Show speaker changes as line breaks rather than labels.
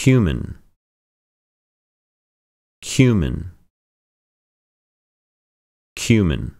cumin cumin cumin